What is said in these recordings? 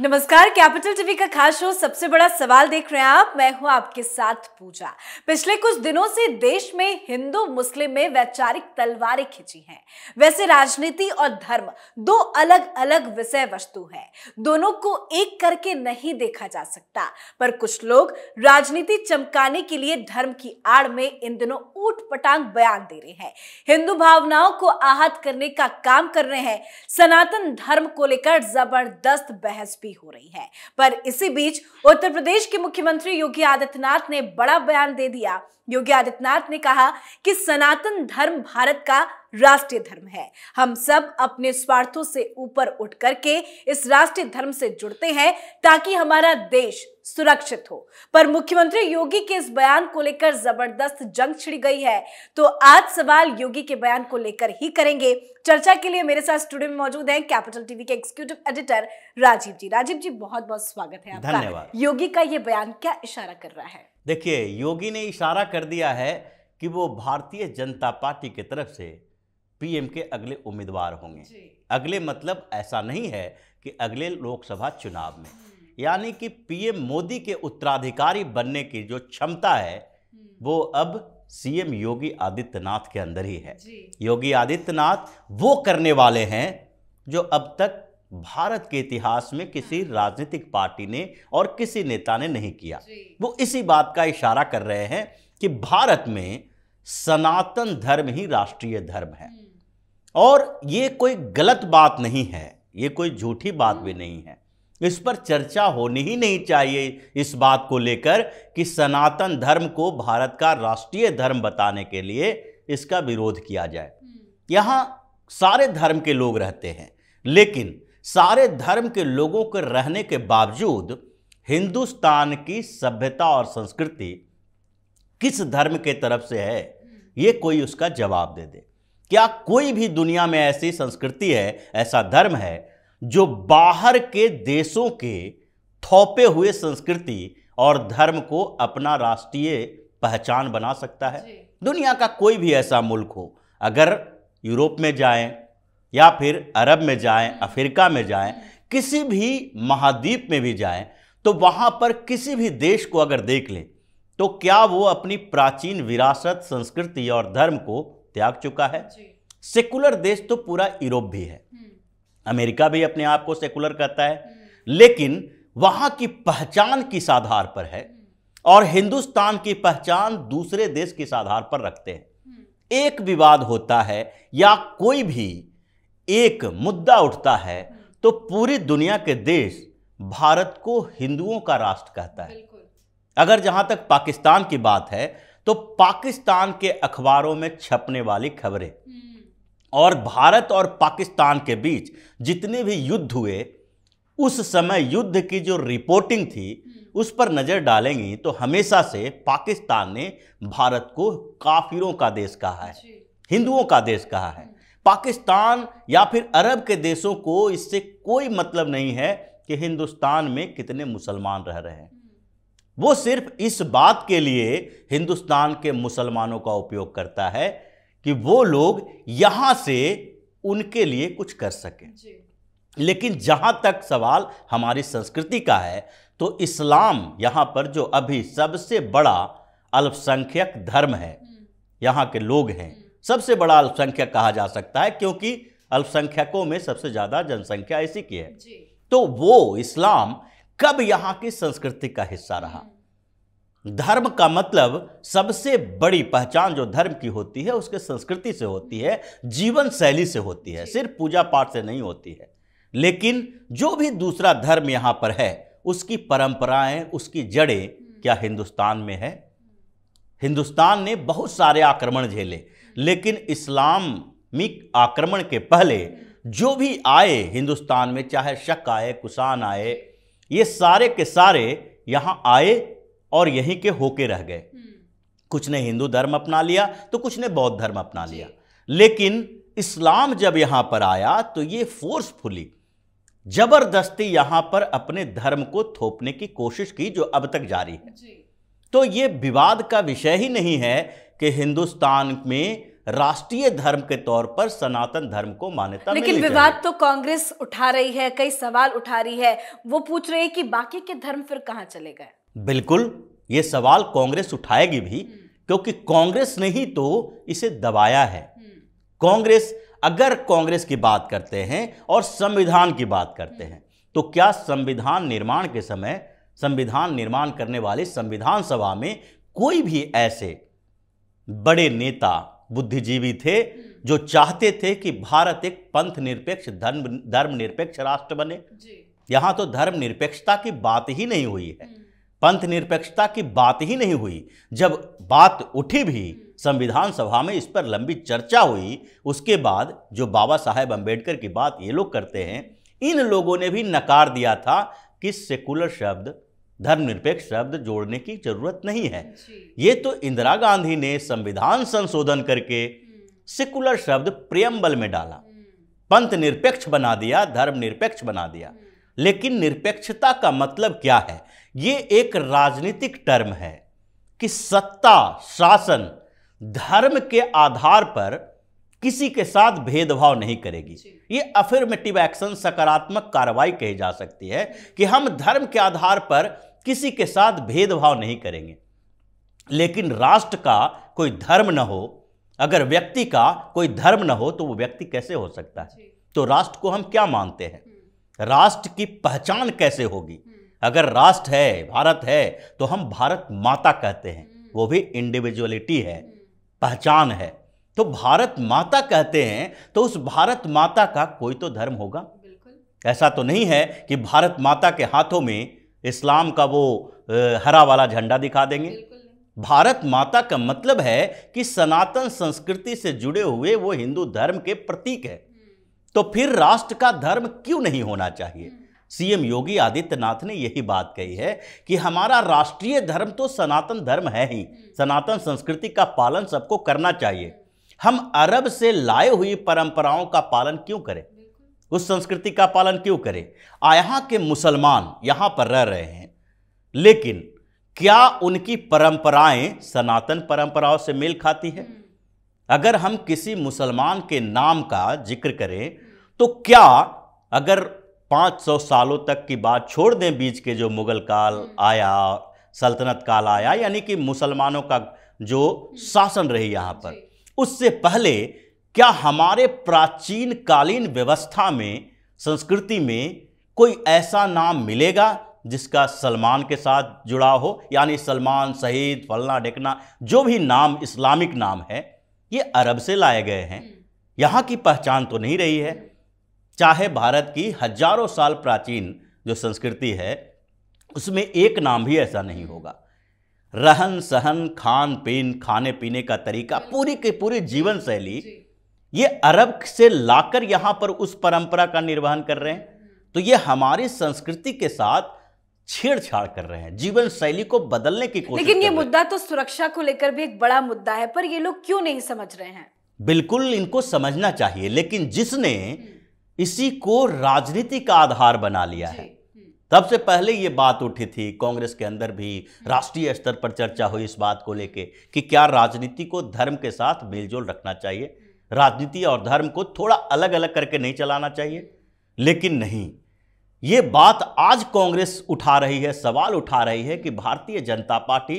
नमस्कार capital TV का खास शो सबसे बड़ा सवाल देख रहे हैं आप मैं हूं आपके साथ पूजा पिछले कुछ दिनों से देश में हिंदू मुस्लिम में वैचारिक तलवारें खिंची हैं वैसे राजनीति और धर्म दो अलग अलग विषय वस्तु है दोनों को एक करके नहीं देखा जा सकता पर कुछ लोग राजनीति चमकाने के लिए धर्म की आड़ में इन दिनों ऊट पटांग बयान दे रहे हैं हिंदू भावनाओं को आहत करने का काम कर रहे हैं सनातन धर्म को लेकर जबरदस्त बहस भी हो रही है पर इसी बीच उत्तर प्रदेश के मुख्यमंत्री योगी आदित्यनाथ ने बड़ा बयान दे दिया योगी आदित्यनाथ ने कहा कि सनातन धर्म भारत का राष्ट्रीय धर्म है हम सब अपने स्वार्थों से ऊपर उठ करके इस राष्ट्रीय धर्म से जुड़ते हैं ताकि हमारा देश सुरक्षित हो पर मुख्यमंत्री योगी के इस बयान को लेकर जबरदस्त जंग छिड़ गई है तो आज सवाल योगी के बयान को लेकर ही करेंगे चर्चा के लिए मेरे साथ स्टूडियो में मौजूद हैं कैपिटल टीवी के एग्जीक्यूटिव एडिटर राजीव जी राजीव जी बहुत बहुत स्वागत है आपका योगी का ये बयान क्या इशारा कर रहा है देखिए योगी ने इशारा कर दिया है कि वो भारतीय जनता पार्टी की तरफ से पीएम के अगले उम्मीदवार होंगे अगले मतलब ऐसा नहीं है कि अगले लोकसभा चुनाव में यानी कि पीएम मोदी के उत्तराधिकारी बनने की जो क्षमता है हम्म। वो अब सीएम योगी आदित्यनाथ के अंदर ही है योगी आदित्यनाथ वो करने वाले हैं जो अब तक भारत के इतिहास में किसी हाँ। राजनीतिक पार्टी ने और किसी नेता ने नहीं किया वो इसी बात का इशारा कर रहे हैं कि भारत में सनातन धर्म ही राष्ट्रीय धर्म है हम्म। और ये कोई गलत बात नहीं है ये कोई झूठी बात भी हम्म। नहीं है इस पर चर्चा होनी ही नहीं चाहिए इस बात को लेकर कि सनातन धर्म को भारत का राष्ट्रीय धर्म बताने के लिए इसका विरोध किया जाए हम्म। यहाँ सारे धर्म के लोग रहते हैं लेकिन सारे धर्म के लोगों के रहने के बावजूद हिंदुस्तान की सभ्यता और संस्कृति किस धर्म के तरफ से है ये कोई उसका जवाब दे दे क्या कोई भी दुनिया में ऐसी संस्कृति है ऐसा धर्म है जो बाहर के देशों के थोपे हुए संस्कृति और धर्म को अपना राष्ट्रीय पहचान बना सकता है दुनिया का कोई भी ऐसा मुल्क हो अगर यूरोप में जाएं या फिर अरब में जाएं अफ्रीका में जाएं किसी भी महाद्वीप में भी जाएं तो वहाँ पर किसी भी देश को अगर देख लें तो क्या वो अपनी प्राचीन विरासत संस्कृति और धर्म को त्याग चुका है सेकुलर देश तो पूरा यूरोप भी है हम्म। अमेरिका भी अपने आप को सेकुलर कहता है हम्म। लेकिन वहाँ की पहचान किस आधार पर है हम्म। और हिंदुस्तान की पहचान दूसरे देश किस आधार पर रखते हैं एक विवाद होता है या कोई भी एक मुद्दा उठता है तो पूरी दुनिया के देश भारत को हिंदुओं का राष्ट्र कहता है अगर जहां तक पाकिस्तान की बात है तो पाकिस्तान के अखबारों में छपने वाली खबरें हम्म। और भारत और पाकिस्तान के बीच जितने भी युद्ध हुए उस समय युद्ध की जो रिपोर्टिंग थी हम्म। उस पर नज़र डालेंगी तो हमेशा से पाकिस्तान ने भारत को काफिरों का देश कहा है हिंदुओं का देश कहा है पाकिस्तान या फिर अरब के देशों को इससे कोई मतलब नहीं है कि हिंदुस्तान में कितने मुसलमान रह रहे हैं वो सिर्फ इस बात के लिए हिंदुस्तान के मुसलमानों का उपयोग करता है कि वो लोग यहाँ से उनके लिए कुछ कर सकें लेकिन जहाँ तक सवाल हमारी संस्कृति का है तो इस्लाम यहाँ पर जो अभी सबसे बड़ा अल्पसंख्यक धर्म है हम्म। यहाँ के लोग हैं हम्म। सबसे बड़ा अल्पसंख्यक कहा जा सकता है क्योंकि अल्पसंख्यकों में सबसे ज़्यादा जनसंख्या इसी की है तो वो इस्लाम कब यहाँ की संस्कृति का हिस्सा रहा धर्म का मतलब सबसे बड़ी पहचान जो धर्म की होती है उसके संस्कृति से होती है जीवन शैली से होती है सिर्फ पूजा पाठ से नहीं होती है लेकिन जो भी दूसरा धर्म यहाँ पर है उसकी परंपराएं उसकी जड़ें हम्म। क्या हिंदुस्तान में है हिंदुस्तान ने बहुत सारे आक्रमण झेले लेकिन इस्लामिक आक्रमण के पहले जो भी आए हिंदुस्तान में चाहे शक आए कुसान आए ये सारे के सारे यहाँ आए और यहीं के होके रह गए हम्म। कुछ ने हिंदू धर्म अपना लिया तो कुछ ने बौद्ध धर्म अपना लिया लेकिन इस्लाम जब यहाँ पर आया तो ये फोर्सफुली जबरदस्ती यहाँ पर अपने धर्म को थोपने की कोशिश की जो अब तक जारी है तो ये विवाद का विषय ही नहीं है कि हिंदुस्तान में राष्ट्रीय धर्म के तौर पर सनातन धर्म को मान्यता लेकिन विवाद तो कांग्रेस उठा रही है कई सवाल उठा रही है वो पूछ रही है कि बाकी के धर्म फिर कहाँ चले गए बिल्कुल ये सवाल कांग्रेस उठाएगी भी हम्म। क्योंकि कांग्रेस ने ही तो इसे दबाया है हम्म। कांग्रेस अगर कांग्रेस की बात करते हैं और संविधान की बात करते हम्म। हैं तो क्या संविधान निर्माण के समय संविधान निर्माण करने वाले संविधान सभा में कोई भी ऐसे बड़े नेता बुद्धिजीवी थे जो चाहते थे कि भारत एक पंथ निरपेक्ष धर्म धर्म निरपेक्ष राष्ट्र बने यहाँ तो धर्म निरपेक्षता की बात ही नहीं हुई है हम्म। पंथ निरपेक्षता की बात ही नहीं हुई जब बात उठी भी हम्म। संविधान सभा में इस पर लंबी चर्चा हुई उसके बाद जो बाबा साहेब अंबेडकर की बात ये लोग करते हैं इन लोगों ने भी नकार दिया था कि सेकुलर शब्द धर्मनिरपेक्ष शब्द जोड़ने की जरूरत नहीं है ये तो इंदिरा गांधी ने संविधान संशोधन करके हम्म। सिकुलर शब्द प्रियम्बल में डाला हम्म। पंथ निरपेक्ष बना दिया धर्म निरपेक्ष बना दिया हम्म। लेकिन निरपेक्षता का मतलब क्या है ये एक राजनीतिक टर्म है कि सत्ता शासन धर्म के आधार पर किसी के साथ भेदभाव नहीं करेगी ये अफर्मेटिव एक्शन सकारात्मक कार्रवाई कही जा सकती है कि हम धर्म के आधार पर किसी के साथ भेदभाव नहीं करेंगे लेकिन राष्ट्र का कोई धर्म न हो अगर व्यक्ति का कोई धर्म न हो तो वो व्यक्ति कैसे हो सकता है तो राष्ट्र को हम क्या मानते हैं हम्म। राष्ट्र की पहचान कैसे होगी हम्म। अगर राष्ट्र है भारत है तो हम भारत माता कहते हैं हम्म। वो भी इंडिविजुअलिटी है पहचान है तो भारत माता कहते हैं तो उस भारत माता का कोई तो धर्म होगा ऐसा तो नहीं है कि भारत माता के हाथों में इस्लाम का वो हरा वाला झंडा दिखा देंगे भारत माता का मतलब है कि सनातन संस्कृति से जुड़े हुए वो हिंदू धर्म के प्रतीक है हम्म। तो फिर राष्ट्र का धर्म क्यों नहीं होना चाहिए हम्म। सीएम योगी आदित्यनाथ ने यही बात कही है कि हमारा राष्ट्रीय धर्म तो सनातन धर्म है ही हम्म। सनातन संस्कृति का पालन सबको करना चाहिए हम अरब से लाए हुई परंपराओं का पालन क्यों करें उस संस्कृति का पालन क्यों करें यहाँ के मुसलमान यहाँ पर रह रहे हैं लेकिन क्या उनकी परंपराएं सनातन परंपराओं से मेल खाती है हम्म। अगर हम किसी मुसलमान के नाम का जिक्र करें हम्म। तो क्या अगर 500 सालों तक की बात छोड़ दें बीच के जो मुगल काल हम्म। आया सल्तनत काल आया यानी कि मुसलमानों का जो शासन रही यहाँ पर उससे पहले क्या हमारे प्राचीन कालीन व्यवस्था में संस्कृति में कोई ऐसा नाम मिलेगा जिसका सलमान के साथ जुड़ा हो यानी सलमान शहीद फलना ढेकना जो भी नाम इस्लामिक नाम है ये अरब से लाए गए हैं हम्म। यहाँ की पहचान तो नहीं रही है चाहे भारत की हजारों साल प्राचीन जो संस्कृति है उसमें एक नाम भी ऐसा नहीं होगा रहन सहन खान पीन खाने पीने का तरीका पूरी की पूरी जीवन शैली ये अरब से लाकर यहाँ पर उस परंपरा का निर्वहन कर रहे हैं हम्म। तो ये हमारी संस्कृति के साथ छेड़छाड़ कर रहे हैं जीवन शैली को बदलने की कोशिश लेकिन ये मुद्दा तो सुरक्षा को लेकर भी एक बड़ा मुद्दा है पर ये लोग क्यों नहीं समझ रहे हैं बिल्कुल इनको समझना चाहिए लेकिन जिसने हम्म। इसी को राजनीति का आधार बना लिया है सबसे पहले ये बात उठी थी कांग्रेस के अंदर भी राष्ट्रीय स्तर पर चर्चा हुई इस बात को लेके कि क्या राजनीति को धर्म के साथ मेलजोल रखना चाहिए राजनीति और धर्म को थोड़ा अलग अलग करके नहीं चलाना चाहिए लेकिन नहीं ये बात आज कांग्रेस उठा रही है सवाल उठा रही है कि भारतीय जनता पार्टी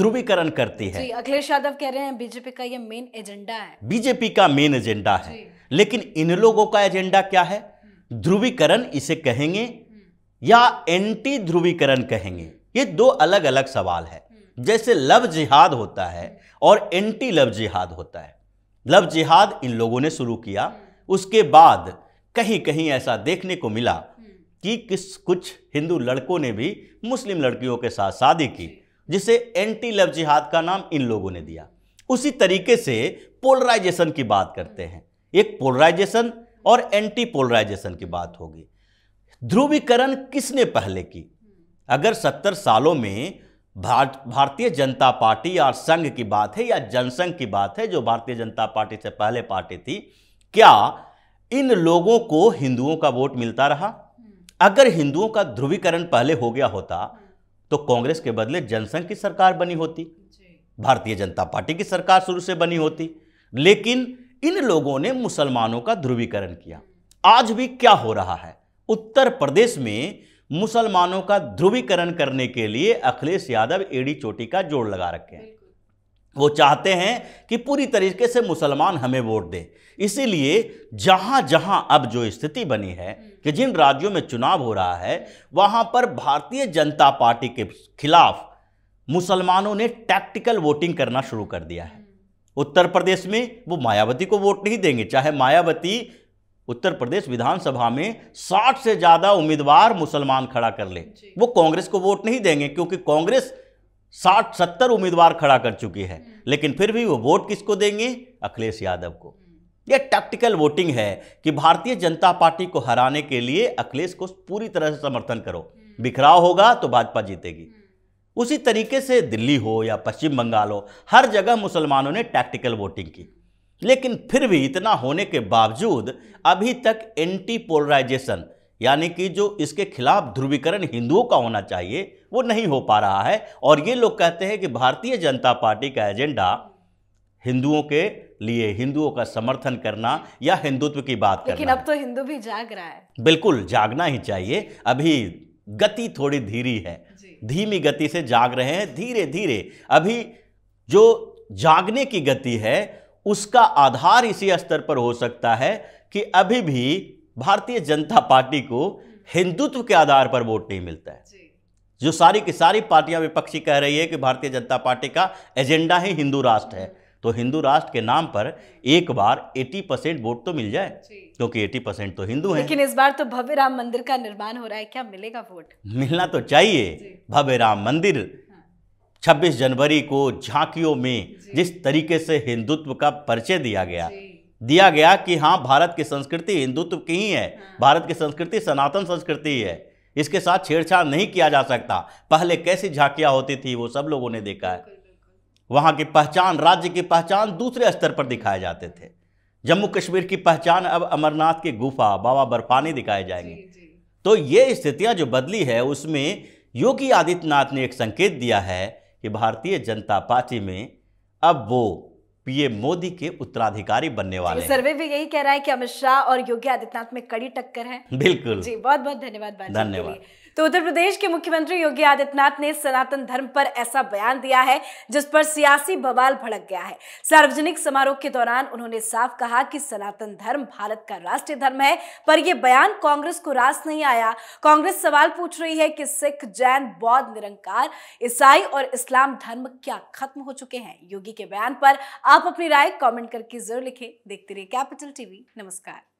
ध्रुवीकरण करती है अखिलेश यादव कह रहे हैं बीजेपी का ये मेन एजेंडा है बीजेपी का मेन एजेंडा है लेकिन इन लोगों का एजेंडा क्या है ध्रुवीकरण इसे कहेंगे या एंटी ध्रुवीकरण कहेंगे ये दो अलग अलग सवाल है जैसे लव जिहाद होता है और एंटी लव जिहाद होता है लव जिहाद इन लोगों ने शुरू किया उसके बाद कहीं कहीं ऐसा देखने को मिला कि किस कुछ हिंदू लड़कों ने भी मुस्लिम लड़कियों के साथ शादी की जिसे एंटी लव जिहाद का नाम इन लोगों ने दिया उसी तरीके से पोलराइजेशन की बात करते हैं एक पोलराइजेशन और एंटी पोलराइजेशन की बात होगी ध्रुवीकरण किसने पहले की अगर सत्तर सालों में भारत भारतीय जनता पार्टी और संघ की बात है या जनसंघ की बात है जो भारतीय जनता पार्टी से पहले पार्टी थी क्या इन लोगों को हिंदुओं का वोट मिलता रहा अगर हिंदुओं का ध्रुवीकरण पहले हो गया होता तो कांग्रेस के बदले जनसंघ की सरकार बनी होती भारतीय जनता पार्टी की सरकार शुरू से बनी होती लेकिन इन लोगों ने मुसलमानों का ध्रुवीकरण किया आज भी क्या हो रहा है उत्तर प्रदेश में मुसलमानों का ध्रुवीकरण करने के लिए अखिलेश यादव एडी चोटी का जोड़ लगा रखे हैं वो चाहते हैं कि पूरी तरीके से मुसलमान हमें वोट दें इसीलिए जहाँ जहाँ अब जो स्थिति बनी है कि जिन राज्यों में चुनाव हो रहा है वहाँ पर भारतीय जनता पार्टी के खिलाफ मुसलमानों ने टैक्टिकल वोटिंग करना शुरू कर दिया है हम्म। उत्तर प्रदेश में वो मायावती को वोट नहीं देंगे चाहे मायावती उत्तर प्रदेश विधानसभा में 60 से ज़्यादा उम्मीदवार मुसलमान खड़ा कर ले वो कांग्रेस को वोट नहीं देंगे क्योंकि कांग्रेस 60 सत्तर उम्मीदवार खड़ा कर चुकी है हम्म। लेकिन फिर भी वो वोट किसको देंगे अखिलेश यादव को यह टैक्टिकल वोटिंग है कि भारतीय जनता पार्टी को हराने के लिए अखिलेश को पूरी तरह से समर्थन करो हम्म। बिखराव होगा तो भाजपा जीतेगी हम्म। उसी तरीके से दिल्ली हो या पश्चिम बंगाल हो हर जगह मुसलमानों ने टैक्टिकल वोटिंग की लेकिन फिर भी इतना होने के बावजूद अभी तक एंटी पोलराइजेशन यानी कि जो इसके खिलाफ ध्रुवीकरण हिंदुओं का होना चाहिए वो नहीं हो पा रहा है और ये लोग कहते हैं कि भारतीय जनता पार्टी का एजेंडा हिंदुओं के लिए हिंदुओं का समर्थन करना या हिंदुत्व की बात लेकिन करना लेकिन अब तो हिंदू भी जाग रहा है बिल्कुल जागना ही चाहिए अभी गति थोड़ी धीरी है धीमी गति से जाग रहे हैं धीरे धीरे अभी जो जागने की गति है उसका आधार इसी स्तर पर हो सकता है कि अभी भी भारतीय जनता पार्टी को हिंदुत्व के आधार पर वोट नहीं मिलता है जो सारी की सारी पार्टियां विपक्षी कह रही है कि भारतीय जनता पार्टी का एजेंडा ही हिंदू राष्ट्र है तो हिंदू राष्ट्र के नाम पर एक बार 80 परसेंट वोट तो मिल जाए क्योंकि 80 परसेंट तो हिंदू है लेकिन इस बार तो भव्य राम मंदिर का निर्माण हो रहा है क्या मिलेगा वोट मिलना तो चाहिए भव्य राम मंदिर 26 जनवरी को झांकियों में जिस तरीके से हिंदुत्व का परिचय दिया गया दिया गया कि हाँ भारत की संस्कृति हिंदुत्व की ही है हाँ। भारत की संस्कृति सनातन संस्कृति है इसके साथ छेड़छाड़ नहीं किया जा सकता पहले कैसी झांकियाँ होती थी वो सब लोगों ने देखा है वहाँ की पहचान राज्य की पहचान दूसरे स्तर पर दिखाए जाते थे जम्मू कश्मीर की पहचान अब अमरनाथ की गुफा बाबा बर्फानी दिखाए जाएंगे तो ये स्थितियाँ जो बदली है उसमें योगी आदित्यनाथ ने एक संकेत दिया है कि भारतीय जनता पार्टी में अब वो पीएम मोदी के उत्तराधिकारी बनने वाले हैं। सर्वे भी यही कह रहा है कि अमित शाह और योगी आदित्यनाथ में कड़ी टक्कर है बिल्कुल जी बहुत बहुत धन्यवाद धन्यवाद तो उत्तर प्रदेश के मुख्यमंत्री योगी आदित्यनाथ ने सनातन धर्म पर ऐसा बयान दिया है जिस पर सियासी बवाल भड़क गया है सार्वजनिक समारोह के दौरान उन्होंने साफ कहा कि सनातन धर्म भारत का राष्ट्रीय धर्म है पर यह बयान कांग्रेस को रास नहीं आया कांग्रेस सवाल पूछ रही है कि सिख जैन बौद्ध निरंकार ईसाई और इस्लाम धर्म क्या खत्म हो चुके हैं योगी के बयान पर आप अपनी राय कॉमेंट करके जरूर लिखें देखते रहिए कैपिटल टीवी नमस्कार